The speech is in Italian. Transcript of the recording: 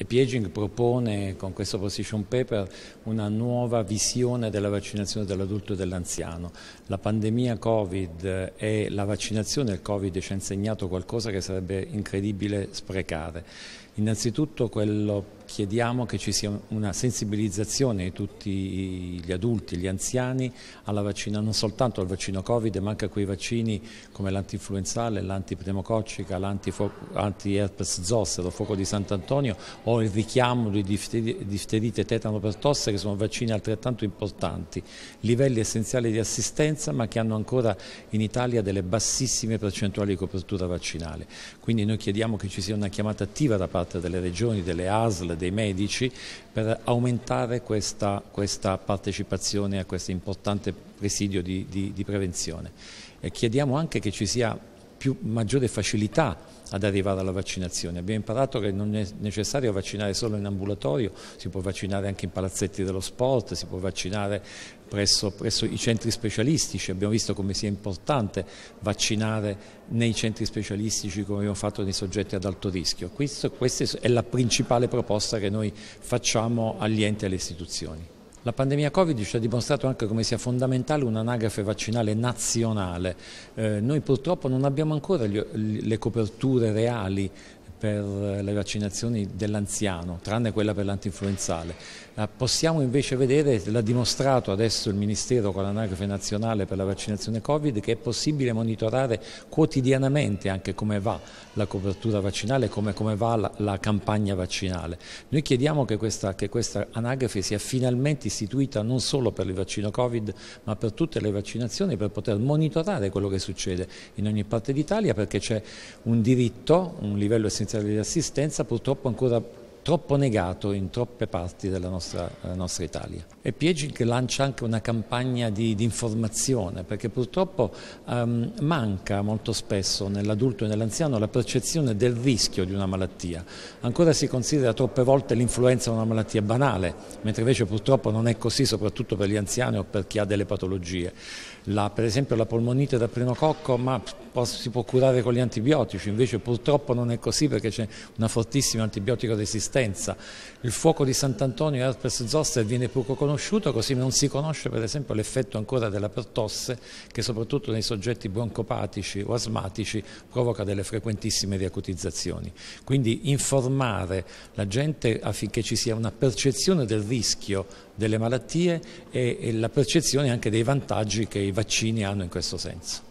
E Pieging propone con questo position paper una nuova visione della vaccinazione dell'adulto e dell'anziano. La pandemia Covid e la vaccinazione del Covid ci ha insegnato qualcosa che sarebbe incredibile sprecare. Innanzitutto quello Chiediamo che ci sia una sensibilizzazione di tutti gli adulti, gli anziani, alla vaccina, non soltanto al vaccino Covid, ma anche a quei vaccini come l'antinfluenzale, l'antipneumococcica, l'anti-herpes zoster, lo fuoco di Sant'Antonio o il richiamo di difterite tetanopertosse che sono vaccini altrettanto importanti. Livelli essenziali di assistenza ma che hanno ancora in Italia delle bassissime percentuali di copertura vaccinale. Quindi noi chiediamo che ci sia una chiamata attiva da parte delle regioni, delle ASL, dei medici per aumentare questa, questa partecipazione a questo importante presidio di, di, di prevenzione. E chiediamo anche che ci sia più, maggiore facilità ad arrivare alla vaccinazione. Abbiamo imparato che non è necessario vaccinare solo in ambulatorio, si può vaccinare anche in palazzetti dello sport, si può vaccinare presso, presso i centri specialistici, abbiamo visto come sia importante vaccinare nei centri specialistici come abbiamo fatto nei soggetti ad alto rischio. Questo, questa è la principale proposta che noi facciamo agli enti e alle istituzioni. La pandemia Covid ci ha dimostrato anche come sia fondamentale un'anagrafe vaccinale nazionale. Eh, noi purtroppo non abbiamo ancora gli, le coperture reali per le vaccinazioni dell'anziano, tranne quella per l'antinfluenzale. Possiamo invece vedere, l'ha dimostrato adesso il Ministero con l'anagrafe nazionale per la vaccinazione Covid, che è possibile monitorare quotidianamente anche come va la copertura vaccinale e come, come, va la, la, campagna vaccinale. Noi chiediamo che questa, che questa anagrafe sia finalmente istituita non solo per il vaccino Covid, ma per tutte le vaccinazioni per poter monitorare quello che succede in ogni parte d'Italia perché c'è un diritto, un livello essenziale di assistenza purtroppo ancora troppo negato in troppe parti della nostra, eh, nostra Italia. E Pieging lancia anche una campagna di, di informazione, perché purtroppo um, manca molto spesso nell'adulto e nell'anziano la percezione del rischio di una malattia. Ancora si considera troppe volte l'influenza una malattia banale, mentre invece purtroppo non è così, soprattutto per gli anziani o per chi ha delle patologie. La, per esempio la polmonite da prenococco ma si può curare con gli antibiotici, invece purtroppo non è così perché c'è una fortissima antibiotico resistenza resistenza. Il fuoco di Sant'Antonio e Herpes Zoster viene poco conosciuto, così non si conosce per esempio l'effetto ancora della pertosse che soprattutto nei soggetti broncopatici o asmatici provoca delle frequentissime riacutizzazioni. Quindi informare la gente affinché ci sia una percezione del rischio delle malattie e, e la percezione anche dei vantaggi che i vaccini hanno in questo senso.